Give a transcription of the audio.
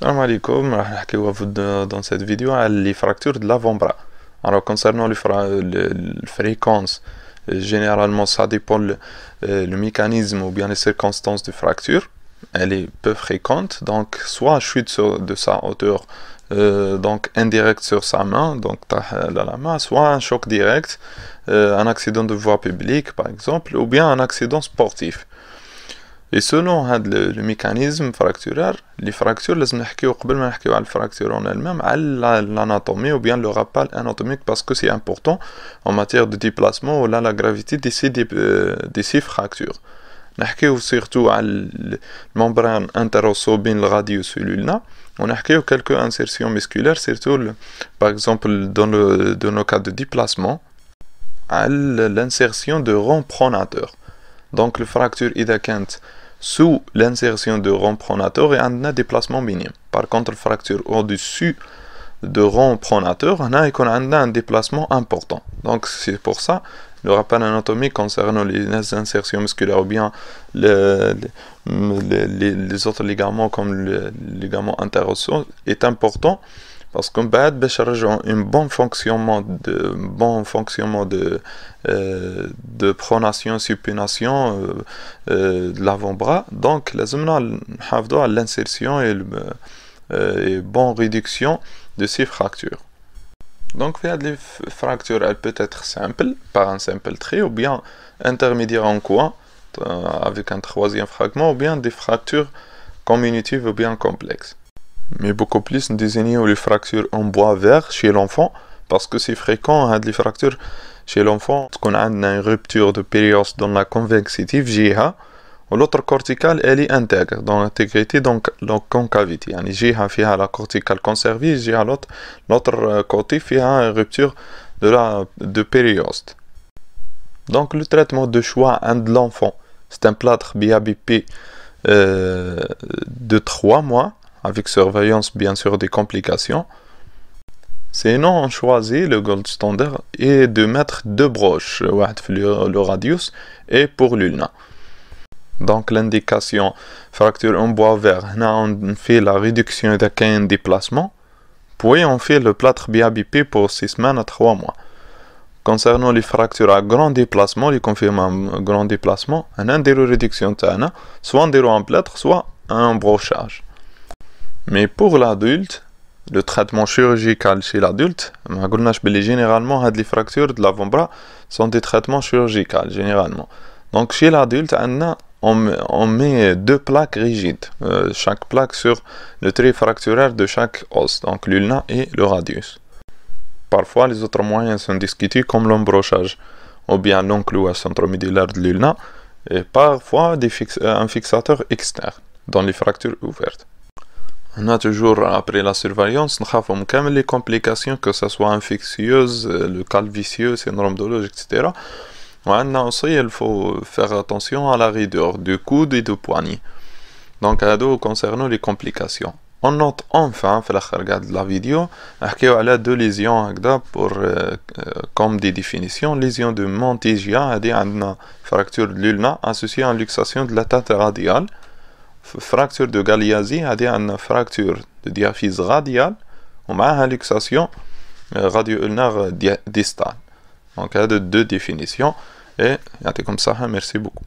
Salam alaikum, dans cette vidéo hein, les fractures de l'avant-bras. Alors concernant les fréquences, euh, généralement ça dépend euh, le, mécanisme ou bien les circonstances de fracture. Elle est peu fréquente, donc soit chute de sa hauteur, euh, donc indirect sur sa main, donc la main, soit un choc direct, un accident de voie publique par exemple, ou bien un accident sportif. Et selon le mécanisme fracturaire, les fractures, les نحكيو قبل en elle-même, l'anatomie ou bien le rappel anatomique parce que c'est important en matière de déplacement ou là la gravité de ces, euh, de ces fractures. نحكيو surtout la membrane انتروسو بين الغاديوس on ونحكيو quelques insertions musculaires surtout par exemple dans le dans cas de déplacement à l'insertion de rangs pronateurs. Donc le fracture إذا sous l'insertion du rond pronateur et on a déplacement minime. Par contre, fracture au-dessus de rond pronateur, on a, a un déplacement important. Donc c'est pour ça le rappel anatomique concernant les insertions musculaires ou bien les, autres ligaments comme le ligament interosseux est important parce qu'on va باش un bon fonctionnement de bon fonctionnement de euh, de pronation supination euh, euh, de l'avant-bras donc لازمنا نحافظوا à l'insertion et le bonne réduction de ces fractures. Donc, les fractures, elle peut être simple, par un simple tri, ou bien intermédiaire en coin, avec un troisième fragment, ou bien des fractures communitives ou bien complexes mais beaucoup plus désignons les fractures en bois vert chez l'enfant parce que c'est fréquent hein, les fractures chez l'enfant qu'on a une rupture de périoste dans la convexité GH l'autre corticale elle est intègre dans l'intégrité donc la concavité يعني hein, fait la corticale conservée GH l'autre l'autre euh, côté فيها une rupture de la de périoste donc le traitement de choix hein, de l'enfant c'est un plâtre BABP euh, de 3 mois avec surveillance bien sûr des complications. Sinon, on choisit le gold standard et de mettre deux broches, le, radius et pour l'ulna. Donc l'indication fracture en bois vert, on fait la réduction de 15 déplacements, puis on fait le plâtre BABP pour 6 semaines à 3 mois. Concernant les fractures à grand déplacement, les confirmes à grand déplacement, on a une réduction, soit on un plâtre, soit un brochage. Mais pour l'adulte, le traitement chirurgical chez l'adulte, généralement, les fractures de l'avant-bras sont des traitements chirurgicaux, généralement. Donc chez l'adulte, on, met deux plaques rigides, euh, chaque plaque sur le trait fracturaire de chaque os, donc l'ulna et le radius. Parfois, les autres moyens sont discutés comme l'embrochage ou bien clou centromédulaire de l'ulna et parfois des un fixateur externe dans les fractures ouvertes. On a toujours, après la surveillance, on même les complications, que ce soit infectieuse, le calvicieux, syndrome de Loge, etc. On a aussi, il faut faire attention à la raideur du coude et du poignet. Donc, à concernant les complications. On note enfin, de la vidéo, qu'il y a deux lésions pour, euh, euh, comme des définitions. Lésion de Montigia, c'est une fracture de l'ulna associée à une luxation de la tête radiale fracture de Galiasi dire une fracture de diaphyse radiale une luxation euh, radio ulnaire distale. donc a deux définitions et comme ça. Hein, merci beaucoup